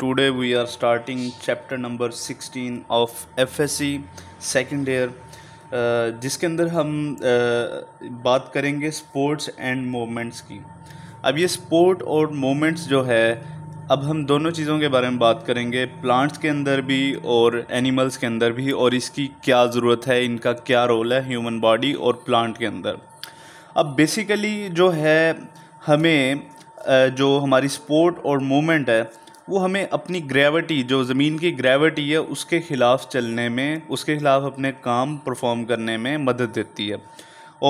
today we are starting chapter number 16 of FSc second second year uh, जिसके अंदर हम uh, बात करेंगे स्पोर्ट्स एंड मोमेंट्स की अब ये स्पोर्ट और मोमेंट्स जो है अब हम दोनों चीज़ों के बारे में बात करेंगे प्लांट्स के अंदर भी और एनिमल्स के अंदर भी और इसकी क्या ज़रूरत है इनका क्या रोल है ह्यूमन बॉडी और प्लांट के अंदर अब बेसिकली जो है हमें uh, जो हमारी स्पोर्ट और मूवमेंट है वो हमें अपनी ग्रेविटी जो ज़मीन की ग्रेविटी है उसके ख़िलाफ़ चलने में उसके ख़िलाफ़ अपने काम परफॉर्म करने में मदद देती है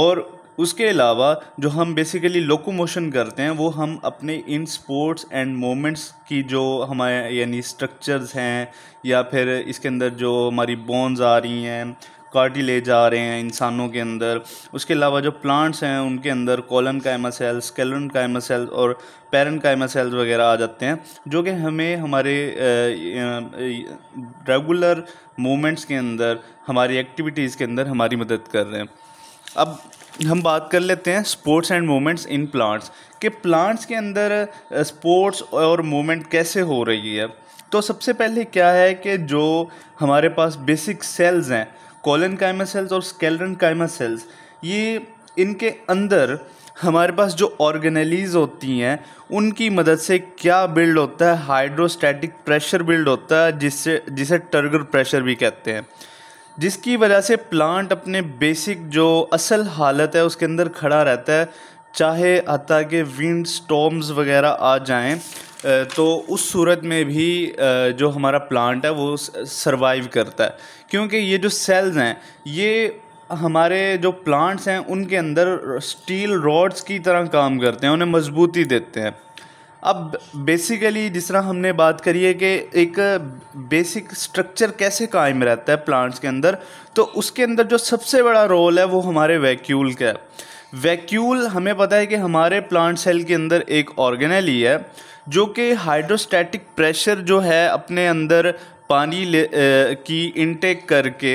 और उसके अलावा जो हम बेसिकली लोकोमोशन करते हैं वो हम अपने इन स्पोर्ट्स एंड मोमेंट्स की जो हमारे यानी स्ट्रक्चर्स हैं या फिर इसके अंदर जो हमारी बोन्स आ रही हैं ले जा रहे हैं इंसानों के अंदर उसके अलावा जो प्लांट्स हैं उनके अंदर कॉलन कायमा सेल्स का कायमा सेल्स और पैरन कायमा सेल्स वगैरह आ जाते हैं जो कि हमें हमारे रेगुलर मूवमेंट्स के अंदर हमारी एक्टिविटीज़ के अंदर हमारी मदद कर रहे हैं अब हम बात कर लेते हैं supports and movements in plants कि प्लांट्स के अंदर स्पोर्ट्स और मूवमेंट कैसे हो रही है तो सबसे पहले क्या है कि जो हमारे पास बेसिक सेल्स हैं कॉलन कायमा सेल्स और स्केलरन कायमा सेल्स ये इनके अंदर हमारे पास जो ऑर्गेनलीज होती हैं उनकी मदद से क्या बिल्ड होता है हाइड्रोस्टैटिक प्रेशर बिल्ड होता है जिससे जिसे टर्गर प्रेशर भी कहते हैं जिसकी वजह से प्लांट अपने बेसिक जो असल हालत है उसके अंदर खड़ा रहता है चाहे हती के विंड स्टॉम्स वगैरह आ जाएं तो उस सूरत में भी जो हमारा प्लांट है वो सर्वाइव करता है क्योंकि ये जो सेल्स हैं ये हमारे जो प्लांट्स हैं उनके अंदर स्टील रॉड्स की तरह काम करते हैं उन्हें मजबूती देते हैं अब बेसिकली जिस तरह हमने बात करी है कि एक बेसिक स्ट्रक्चर कैसे कायम रहता है प्लांट्स के अंदर तो उसके अंदर जो सबसे बड़ा रोल है वो हमारे वैक्यूल का है वैक्यूल हमें पता है कि हमारे प्लांट सेल के अंदर एक ही है जो कि हाइड्रोस्टैटिक प्रेशर जो है अपने अंदर पानी ले आ, की इनटेक करके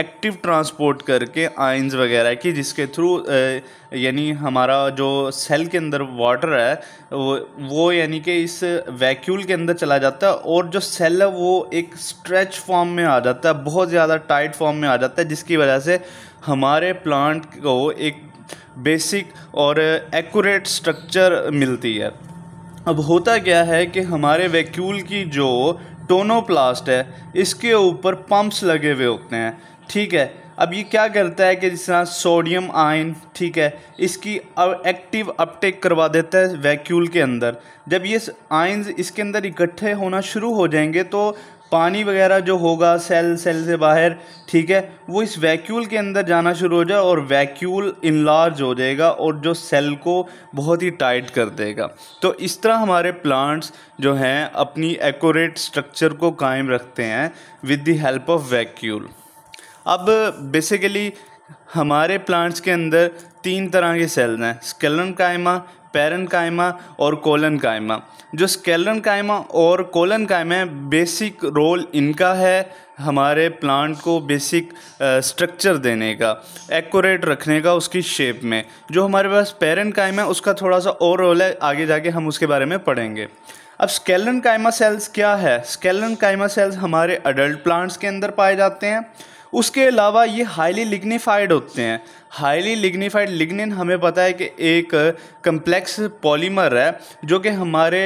एक्टिव ट्रांसपोर्ट करके आइंस वगैरह की जिसके थ्रू यानी हमारा जो सेल के अंदर वाटर है वो, वो यानी कि इस वैक्यूल के अंदर चला जाता है और जो सेल है वो एक स्ट्रेच फॉर्म में आ जाता है बहुत ज़्यादा टाइट फॉर्म में आ जाता है जिसकी वजह से हमारे प्लांट को एक बेसिक और एक्यूरेट स्ट्रक्चर मिलती है अब होता क्या है कि हमारे वैक्यूल की जो टोनोप्लास्ट है इसके ऊपर पंप्स लगे हुए होते हैं ठीक है अब ये क्या करता है कि जिस तरह सोडियम आयन ठीक है इसकी एक्टिव अपटेक करवा देता है वैक्यूल के अंदर जब ये आयन्स इसके अंदर इकट्ठे होना शुरू हो जाएंगे तो पानी वगैरह जो होगा सेल सेल से बाहर ठीक है वो इस वैक्यूल के अंदर जाना शुरू हो जाए और वैक्यूल इनलार्ज हो जाएगा और जो सेल को बहुत ही टाइट कर देगा तो इस तरह हमारे प्लांट्स जो हैं अपनी एकोरेट स्ट्रक्चर को कायम रखते हैं with the help of vacuole अब बेसिकली हमारे प्लांट्स के अंदर तीन तरह के सेल्स हैं स्केलन कायमा पेरन कायमा और कोलन कायमा जो स्केलन कायमा और कोलन कायमा बेसिक रोल इनका है हमारे प्लांट को बेसिक स्ट्रक्चर देने का एक्यूरेट रखने का उसकी शेप में जो हमारे पास पेरन कायमा है उसका थोड़ा सा और रोल है आगे जाके हम उसके बारे में पढ़ेंगे अब स्केलन कायमा सेल्स क्या है स्केलन कायमा सेल्स हमारे अडल्ट प्लांट्स के अंदर पाए जाते हैं उसके अलावा ये हाईली लिग्निफाइड होते हैं हाईली लिग्निफाइड लिग्निन हमें पता है कि एक कम्प्लेक्स पॉलीमर है जो कि हमारे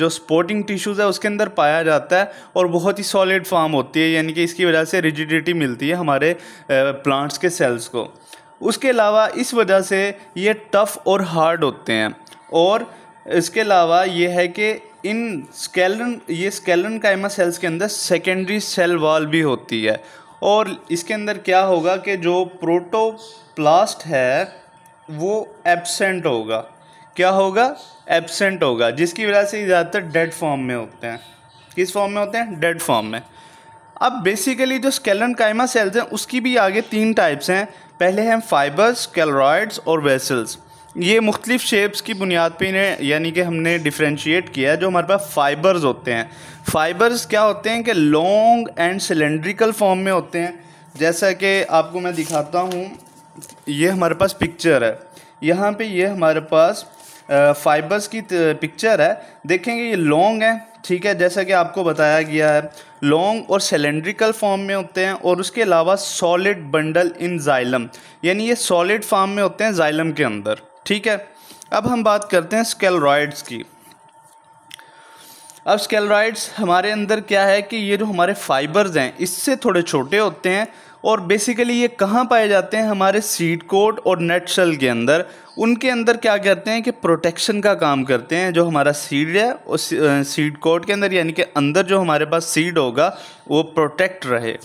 जो स्पोर्टिंग टिश्यूज़ है उसके अंदर पाया जाता है और बहुत ही सॉलिड फॉर्म होती है यानी कि इसकी वजह से रिजिडिटी मिलती है हमारे प्लांट्स के सेल्स को उसके अलावा इस वजह से ये टफ़ और हार्ड होते हैं और इसके अलावा ये है कि इन स्केलन ये स्केलन काइमा सेल्स के अंदर सेकेंडरी सेल वॉल भी होती है और इसके अंदर क्या होगा कि जो प्रोटोप्लास्ट है वो एबसेंट होगा क्या होगा एबसेंट होगा जिसकी वजह से ज़्यादातर डेड फॉर्म में होते हैं किस फॉर्म में होते हैं डेड फॉर्म में अब बेसिकली जो स्केलन कायमा सेल्स हैं उसकी भी आगे तीन टाइप्स हैं पहले हैं फाइबर्स कैलरॉइड्स और वेसल्स ये मुख्तलिफ़ शेप्स की बुनियाद पर इन्हें यानी कि हमने डिफ्रेंशिएट किया है जो हमारे पास फाइबर्स होते हैं फाइबर्स क्या होते हैं कि लॉन्ग एंड सिलेंड्रिकल फॉर्म में होते हैं जैसा कि आपको मैं दिखाता हूँ ये हमारे पास पिक्चर है यहाँ पे ये हमारे पास फाइबर्स की पिक्चर है देखेंगे ये लॉन्ग है ठीक है जैसा कि आपको बताया गया है लॉन्ग और सिलेंड्रिकल फॉर्म में होते हैं और उसके अलावा सॉलिड बंडल इन जाइलम यानी ये सॉलिड फॉर्म में होते हैं जाइलम के अंदर ठीक है अब हम बात करते हैं स्केलरॉइड्स की अब स्केलरॉइड्स हमारे अंदर क्या है कि ये जो हमारे फाइबर्स हैं इससे थोड़े छोटे होते हैं और बेसिकली ये कहाँ पाए जाते हैं हमारे सीड कोट और नेट सेल के अंदर उनके अंदर क्या करते हैं कि प्रोटेक्शन का काम करते हैं जो हमारा सीड है उस सीड कोट के अंदर यानी कि अंदर जो हमारे पास सीड होगा वो प्रोटेक्ट रहे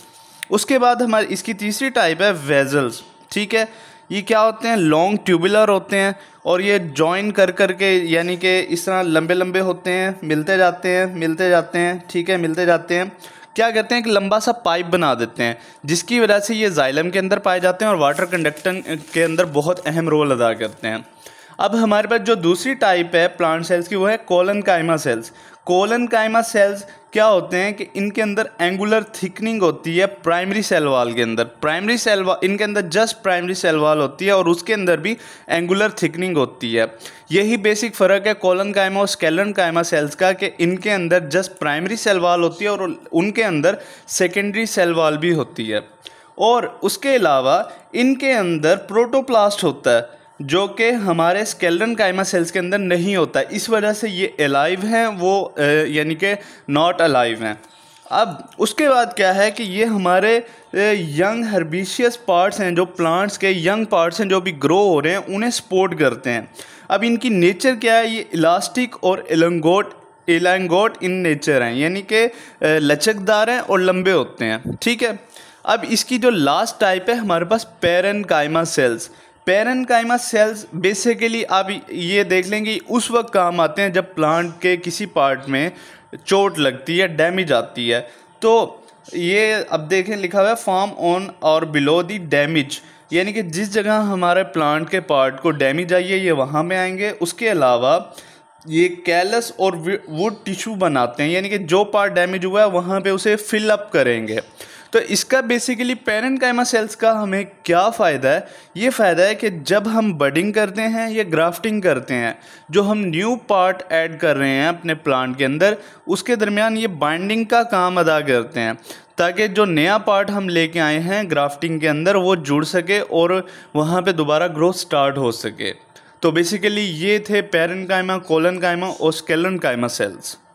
उसके बाद हमारे इसकी तीसरी टाइप है वेजल्स ठीक है ये क्या होते हैं लॉन्ग ट्यूबुलर होते हैं और ये जॉइन कर कर के यानी कि इस तरह लंबे लंबे होते हैं मिलते जाते हैं मिलते जाते हैं ठीक है मिलते जाते हैं क्या कहते हैं एक लंबा सा पाइप बना देते हैं जिसकी वजह से ये जाइलम के अंदर पाए जाते हैं और वाटर कंडक्टन के अंदर बहुत अहम रोल अदा करते हैं अब हमारे पास जो दूसरी टाइप है प्लांट सेल्स की वो है कोलन कायमा सेल्स कोलन कायमा सेल्स क्या होते हैं कि इनके अंदर एंगुलर थिकनिंग होती है प्राइमरी सेल वाल के अंदर प्राइमरी सेल वाल इनके अंदर जस्ट प्राइमरी सेल वाल होती है और उसके अंदर भी एंगुलर थिकनिंग होती है यही बेसिक फ़र्क है कॉलन कायमा और स्केलन कायमा सेल्स का कि इनके अंदर जस्ट प्राइमरी सेल वाल होती है और उनके अंदर सेकेंडरी सेल वाल भी होती है और उसके अलावा इनके अंदर प्रोटोप्लास्ट होता है जो कि हमारे स्केलन कायमा सेल्स के अंदर नहीं होता इस वजह से ये अलाइव हैं वो यानी कि नॉट अलाइव हैं अब उसके बाद क्या है कि ये हमारे यंग हर्बिशियस पार्ट्स हैं जो प्लांट्स के यंग पार्ट्स हैं जो भी ग्रो हो रहे हैं उन्हें सपोर्ट करते हैं अब इनकी नेचर क्या है ये इलास्टिक और एलंगोट एलंगोट इन नेचर हैं यानी कि लचकदार हैं और लंबे होते हैं ठीक है अब इसकी जो लास्ट टाइप है हमारे पास पेरन कायमा सेल्स पेरनकाइमा सेल्स बेसिकली आप ये देख लेंगे उस वक्त काम आते हैं जब प्लांट के किसी पार्ट में चोट लगती है डैमेज आती है तो ये अब देखें लिखा हुआ है फॉर्म ऑन और बिलो दी डैमेज यानी कि जिस जगह हमारे प्लांट के पार्ट को डैमेज आइए ये वहाँ में आएंगे उसके अलावा ये कैलस और वुड टिश्यू बनाते हैं यानी कि जो पार्ट डैमेज हुआ है वहाँ पे उसे फिल अप करेंगे तो इसका बेसिकली पेरेंट कायमा सेल्स का हमें क्या फ़ायदा है ये फ़ायदा है कि जब हम बडिंग करते हैं या ग्राफ्टिंग करते हैं जो हम न्यू पार्ट ऐड कर रहे हैं अपने प्लांट के अंदर उसके दरमियान ये बाइंडिंग का काम अदा करते हैं ताकि जो नया पार्ट हम लेके आए हैं ग्राफ्टिंग के अंदर वो जुड़ सके और वहाँ पर दोबारा ग्रोथ स्टार्ट हो सके तो बेसिकली ये थे पेरन कायमा कोलन कायमा और स्केलन कायमा सेल्स